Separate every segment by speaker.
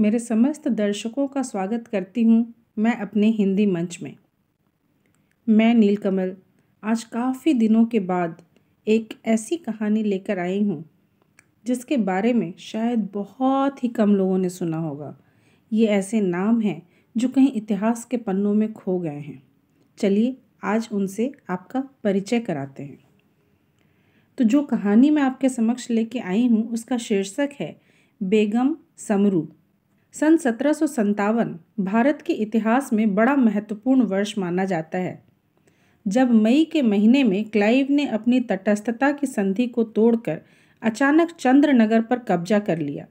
Speaker 1: मेरे समस्त दर्शकों का स्वागत करती हूँ मैं अपने हिंदी मंच में मैं नीलकमल आज काफ़ी दिनों के बाद एक ऐसी कहानी लेकर आई हूँ जिसके बारे में शायद बहुत ही कम लोगों ने सुना होगा ये ऐसे नाम हैं जो कहीं इतिहास के पन्नों में खो गए हैं चलिए आज उनसे आपका परिचय कराते हैं तो जो कहानी मैं आपके समक्ष लेके आई हूँ उसका शीर्षक है बेगम समरू सन सत्रह भारत के इतिहास में बड़ा महत्वपूर्ण वर्ष माना जाता है जब मई के महीने में क्लाइव ने अपनी तटस्थता की संधि को तोड़कर अचानक चंद्रनगर पर कब्जा कर लिया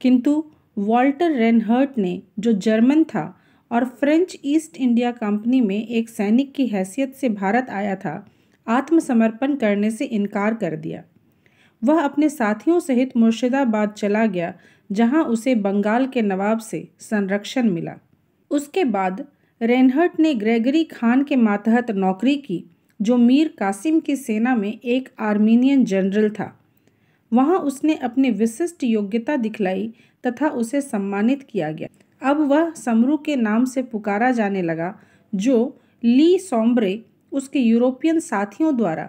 Speaker 1: किंतु वॉल्टर रेनहर्ट ने जो जर्मन था और फ्रेंच ईस्ट इंडिया कंपनी में एक सैनिक की हैसियत से भारत आया था आत्मसमर्पण करने से इनकार कर दिया वह अपने साथियों सहित मुर्शिदाबाद चला गया जहां उसे बंगाल के नवाब से संरक्षण मिला उसके बाद रेनहर्ट ने ग्रेगरी खान के मातहत नौकरी की जो मीर कासिम की सेना में एक आर्मीनियन जनरल था वहाँ उसने अपनी विशिष्ट योग्यता दिखलाई तथा उसे सम्मानित किया गया अब वह समरू के नाम से पुकारा जाने लगा जो ली सोम्ब्रे उसके यूरोपियन साथियों द्वारा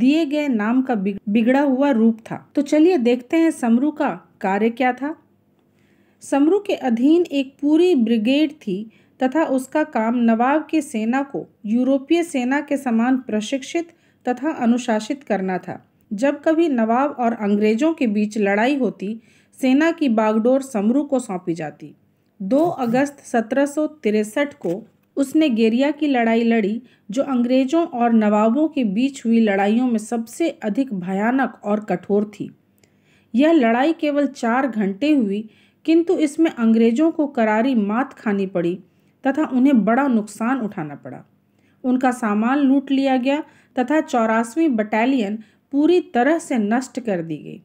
Speaker 1: दिए गए नाम का बिगड़ा हुआ रूप था तो चलिए देखते हैं समरू का कार्य क्या था समरू के अधीन एक पूरी ब्रिगेड थी तथा उसका काम नवाब के सेना को यूरोपीय सेना के समान प्रशिक्षित तथा अनुशासित करना था जब कभी नवाब और अंग्रेजों के बीच लड़ाई होती सेना की बागडोर समरू को सौंपी जाती 2 अगस्त सत्रह को उसने गेरिया की लड़ाई लड़ी जो अंग्रेजों और नवाबों के बीच हुई लड़ाइयों में सबसे अधिक भयानक और कठोर थी यह लड़ाई केवल चार घंटे हुई किंतु इसमें अंग्रेजों को करारी मात खानी पड़ी तथा उन्हें बड़ा नुकसान उठाना पड़ा उनका सामान लूट लिया गया तथा चौरासवीं बटालियन पूरी तरह से नष्ट कर दी गई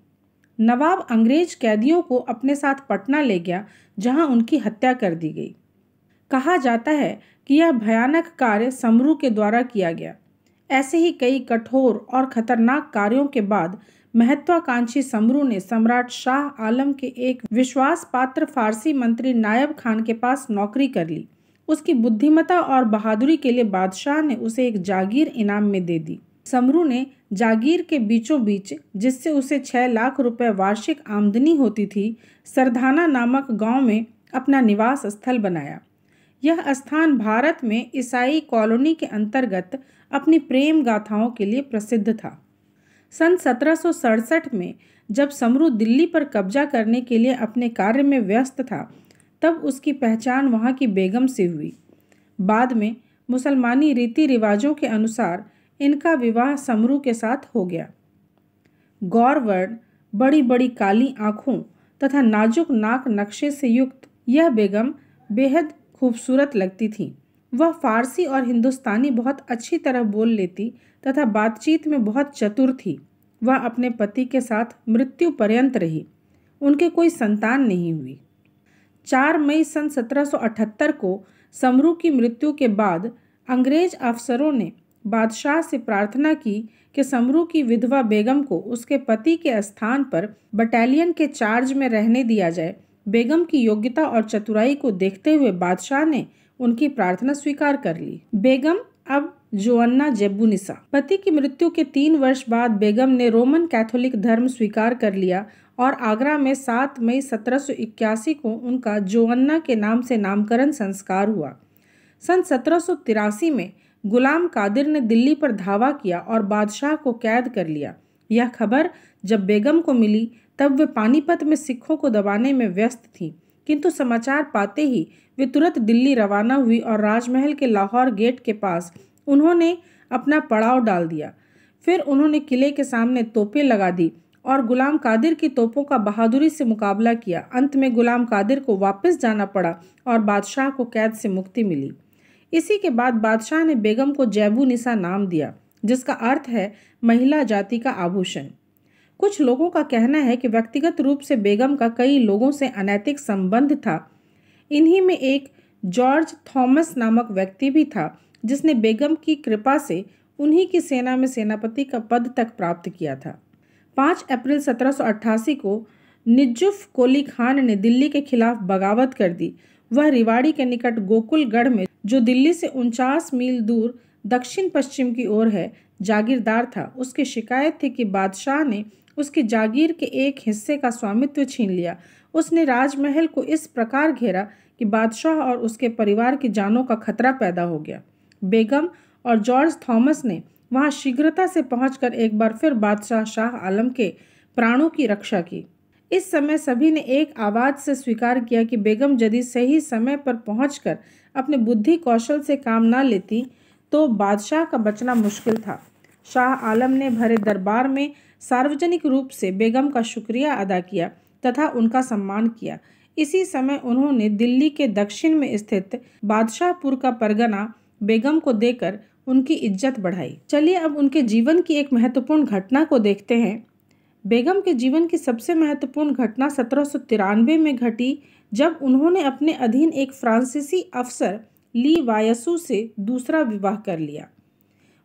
Speaker 1: नवाब अंग्रेज कैदियों को अपने साथ पटना ले गया जहां उनकी हत्या कर दी गई कहा जाता है कि यह भयानक कार्य समरू के द्वारा किया गया ऐसे ही कई कठोर और खतरनाक कार्यों के बाद महत्वाकांक्षी समरू ने सम्राट शाह आलम के एक विश्वास पात्र फारसी मंत्री नायब खान के पास नौकरी कर ली उसकी बुद्धिमता और बहादुरी के लिए बादशाह ने उसे एक जागीर इनाम में दे दी समरू ने जागीर के बीचों बीच जिससे उसे छः लाख रुपए वार्षिक आमदनी होती थी सरधाना नामक गांव में अपना निवास स्थल बनाया यह स्थान भारत में ईसाई कॉलोनी के अंतर्गत अपनी प्रेम गाथाओं के लिए प्रसिद्ध था सन सत्रह में जब समरू दिल्ली पर कब्जा करने के लिए अपने कार्य में व्यस्त था तब उसकी पहचान वहाँ की बेगम से हुई बाद में मुसलमानी रीति रिवाजों के अनुसार इनका विवाह समरू के साथ हो गया गौरवर्ण बड़ी बड़ी काली आँखों तथा नाजुक नाक नक्शे से युक्त यह बेगम बेहद खूबसूरत लगती थी वह फारसी और हिंदुस्तानी बहुत अच्छी तरह बोल लेती तथा बातचीत में बहुत चतुर थी वह अपने पति के साथ मृत्यु पर्यंत रही उनके कोई संतान नहीं हुई चार मई सन 1778 को समरू की मृत्यु के बाद अंग्रेज अफसरों ने बादशाह से प्रार्थना की कि समरू की विधवा बेगम को उसके पति के स्थान पर बटालियन के चार्ज में रहने दिया जाए बेगम की योग्यता और चतुराई को देखते हुए बादशाह ने उनकी प्रार्थना स्वीकार कर ली बेगम अब जोअन्ना जेबुनिसा पति की मृत्यु के तीन वर्ष बाद बेगम ने रोमन कैथोलिक धर्म स्वीकार कर लिया और आगरा में 7 मई 1781 को उनका जोअन्ना के नाम से नामकरण संस्कार हुआ सन सत्रह में गुलाम कादिर ने दिल्ली पर धावा किया और बादशाह को कैद कर लिया यह खबर जब बेगम को मिली तब वे पानीपत में सिखों को दबाने में व्यस्त थीं किंतु समाचार पाते ही वे तुरंत दिल्ली रवाना हुई और राजमहल के लाहौर गेट के पास उन्होंने अपना पड़ाव डाल दिया फिर उन्होंने किले के सामने तोपें लगा दी और गुलाम कादिर की तोपों का बहादुरी से मुकाबला किया अंत में गुलाम कादिर को वापस जाना पड़ा और बादशाह को कैद से मुक्ति मिली इसी के बाद बादशाह ने बेगम को जैबू निसा नाम दिया जिसका अर्थ है महिला जाति का आभूषण कुछ लोगों का कहना है कि व्यक्तिगत रूप से बेगम का कई लोगों से अनैतिक संबंध था इन्हीं में एक जॉर्ज थॉमस नामक व्यक्ति भी था जिसने बेगम की कृपा से उन्हीं की सेना में सेनापति का पद तक प्राप्त किया था पाँच अप्रैल 1788 को निजुफ कोली खान ने दिल्ली के खिलाफ बगावत कर दी वह रिवाड़ी के निकट गोकुलगढ़ में जो दिल्ली से उनचास मील दूर दक्षिण पश्चिम की ओर है जागीरदार था उसकी शिकायत थी कि बादशाह ने उसकी जागीर के एक हिस्से का स्वामित्व छीन लिया उसने राजमहल को इस प्रकार घेरा कि बादशाह और उसके परिवार की जानों का खतरा पैदा हो गया बेगम और जॉर्ज थॉमस ने वहां शीघ्रता से पहुंचकर एक बार फिर बादशाह शाह आलम के प्राणों की रक्षा की इस समय सभी ने एक आवाज़ से स्वीकार किया कि बेगम यदि सही समय पर पहुँच अपने बुद्धि कौशल से काम ना लेती तो बादशाह का बचना मुश्किल था शाह आलम ने भरे दरबार में सार्वजनिक रूप से बेगम का शुक्रिया अदा किया तथा उनका सम्मान किया इसी समय उन्होंने दिल्ली के दक्षिण में स्थित बादशाहपुर का परगना बेगम को देकर उनकी इज्जत बढ़ाई चलिए अब उनके जीवन की एक महत्वपूर्ण घटना को देखते हैं बेगम के जीवन की सबसे महत्वपूर्ण घटना सत्रह में घटी जब उन्होंने अपने अधीन एक फ्रांसीसी अफसर ली वायसू से दूसरा विवाह कर लिया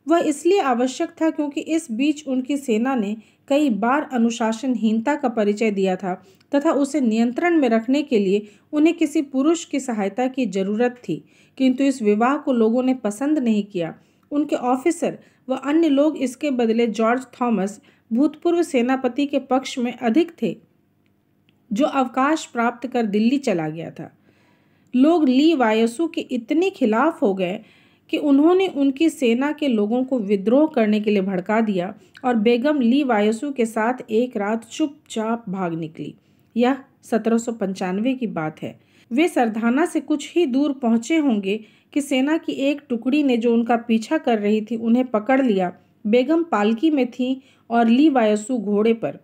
Speaker 1: वह इसलिए आवश्यक था क्योंकि इस बीच उनकी सेना ने कई बार अनुशासनहीनता का परिचय दिया था तथा उसे नियंत्रण में रखने के लिए उन्हें किसी पुरुष की सहायता की जरूरत थी किंतु इस विवाह को लोगों ने पसंद नहीं किया उनके ऑफिसर व अन्य लोग इसके बदले जॉर्ज थॉमस भूतपूर्व सेनापति के पक्ष में अधिक थे जो अवकाश प्राप्त कर दिल्ली चला गया था लोग ली वायसु के इतने खिलाफ हो गए कि उन्होंने उनकी सेना के लोगों को विद्रोह करने के लिए भड़का दिया और बेगम ली वायसु के साथ एक रात चुपचाप भाग निकली यह सत्रह की बात है वे सरधाना से कुछ ही दूर पहुंचे होंगे कि सेना की एक टुकड़ी ने जो उनका पीछा कर रही थी उन्हें पकड़ लिया बेगम पालकी में थी और ली वायसु घोड़े पर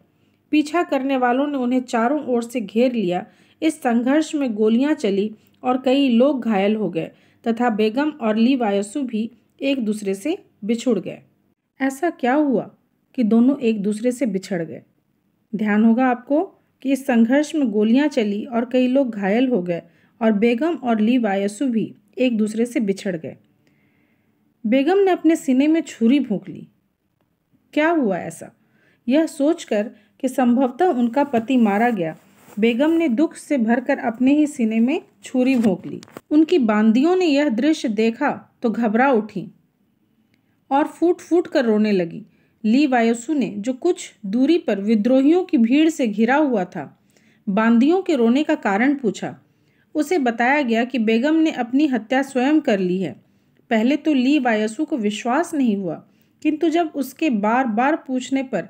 Speaker 1: पीछा करने वालों ने उन्हें चारों ओर से घेर लिया इस संघर्ष में गोलियां चली और कई लोग घायल हो गए तथा बेगम और ली वायसु भी एक दूसरे से बिछुड़ गए ऐसा क्या हुआ कि दोनों एक दूसरे से बिछड़ गए ध्यान होगा आपको कि इस संघर्ष में गोलियां चली और कई लोग घायल हो गए और बेगम और ली वायसु भी एक दूसरे से बिछड़ गए बेगम ने अपने सीने में छुरी भूख ली क्या हुआ ऐसा यह सोचकर कि संभवतः उनका पति मारा गया बेगम ने दुख से भरकर अपने ही सीने में छुरी भोंक ली उनकी बांदियों ने यह दृश्य देखा तो घबरा उठी और फूट फूट कर रोने लगी ली वायोसु ने जो कुछ दूरी पर विद्रोहियों की भीड़ से घिरा हुआ था बांदियों के रोने का कारण पूछा उसे बताया गया कि बेगम ने अपनी हत्या स्वयं कर ली है पहले तो ली वायसु को विश्वास नहीं हुआ किंतु जब उसके बार बार पूछने पर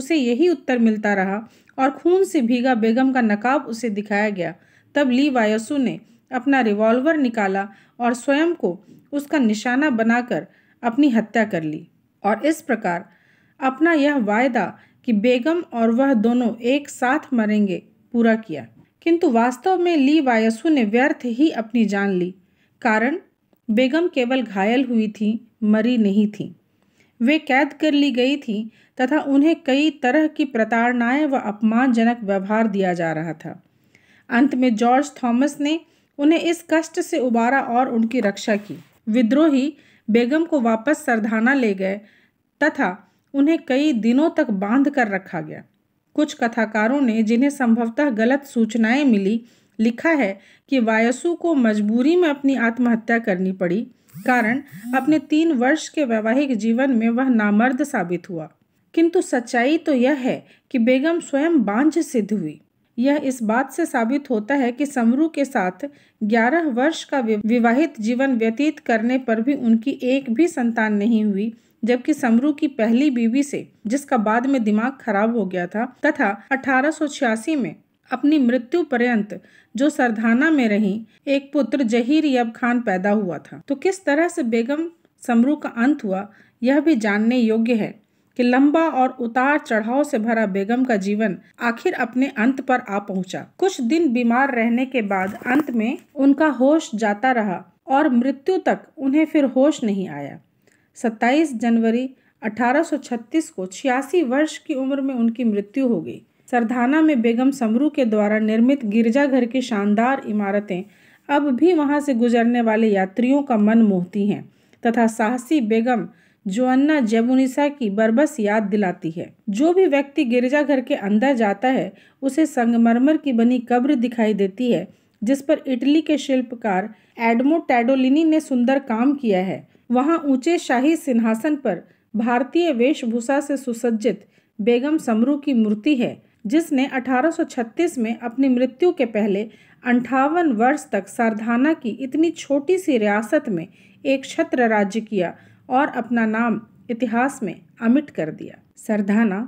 Speaker 1: उसे यही उत्तर मिलता रहा और खून से भीगा बेगम का नकाब उसे दिखाया गया तब ली वायसु ने अपना रिवॉल्वर निकाला और स्वयं को उसका निशाना बनाकर अपनी हत्या कर ली और इस प्रकार अपना यह वायदा कि बेगम और वह दोनों एक साथ मरेंगे पूरा किया किंतु वास्तव में ली वायसु ने व्यर्थ ही अपनी जान ली कारण बेगम केवल घायल हुई थी मरी नहीं थी वे कैद कर ली गई थी तथा उन्हें कई तरह की प्रताड़नाएं व अपमानजनक व्यवहार दिया जा रहा था अंत में जॉर्ज थॉमस ने उन्हें इस कष्ट से उबारा और उनकी रक्षा की विद्रोही बेगम को वापस सरधाना ले गए तथा उन्हें कई दिनों तक बांध कर रखा गया कुछ कथाकारों ने जिन्हें संभवतः गलत सूचनाएं मिली लिखा है कि वायसु को मजबूरी में अपनी आत्महत्या करनी पड़ी कारण अपने तीन वर्ष के वैवाहिक जीवन में वह नामर्द साबित हुआ किंतु सच्चाई तो यह है कि बेगम स्वयं बांझ सिद्ध हुई यह इस बात से साबित होता है कि समरू के साथ 11 वर्ष का विवाहित जीवन व्यतीत करने पर भी उनकी एक भी संतान नहीं हुई जबकि समरू की पहली बीवी से जिसका बाद में दिमाग खराब हो गया था तथा अठारह में अपनी मृत्यु पर्यंत जो सरधाना में रही एक पुत्र जहीर यब खान पैदा हुआ था तो किस तरह से बेगम समरू का अंत हुआ यह भी जानने योग्य है कि लंबा और उतार चढ़ाव से भरा बेगम का जीवन आखिर अपने अंत पर आ पहुंचा कुछ दिन बीमार रहने के बाद अंत में उनका होश जाता रहा और मृत्यु तक उन्हें फिर होश नहीं आया 27 जनवरी 1836 को छियासी वर्ष की उम्र में उनकी मृत्यु हो गई सरधाना में बेगम समरू के द्वारा निर्मित गिरजाघर की शानदार इमारतें अब भी वहां से गुजरने वाले यात्रियों का मन मोहती हैं तथा साहसी बेगम जो अन्ना जेबुनिसा की बरबस याद दिलाती है जो भी व्यक्ति गिरजाघर के अंदर जाता है उसे संगमरमर की बनी कब्र दिखाई देती है जिस पर इटली के शिल्पकार एडमो टैडोलिनी ने सुंदर काम किया है वहाँ ऊंचे शाही सिंहासन पर भारतीय वेशभूषा से सुसज्जित बेगम समरू की मूर्ति है जिसने 1836 में अपनी मृत्यु के पहले अंठावन वर्ष तक सारधाना की इतनी छोटी सी रियासत में एक छत्र राज्य किया और अपना नाम इतिहास में अमिट कर दिया सरधाना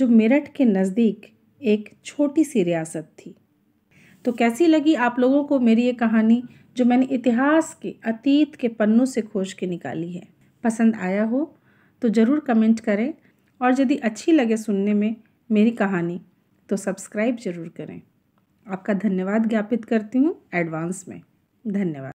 Speaker 1: जो मेरठ के नज़दीक एक छोटी सी रियासत थी तो कैसी लगी आप लोगों को मेरी ये कहानी जो मैंने इतिहास के अतीत के पन्नों से खोज के निकाली है पसंद आया हो तो ज़रूर कमेंट करें और यदि अच्छी लगे सुनने में मेरी कहानी तो सब्सक्राइब ज़रूर करें आपका धन्यवाद ज्ञापित करती हूँ एडवांस में धन्यवाद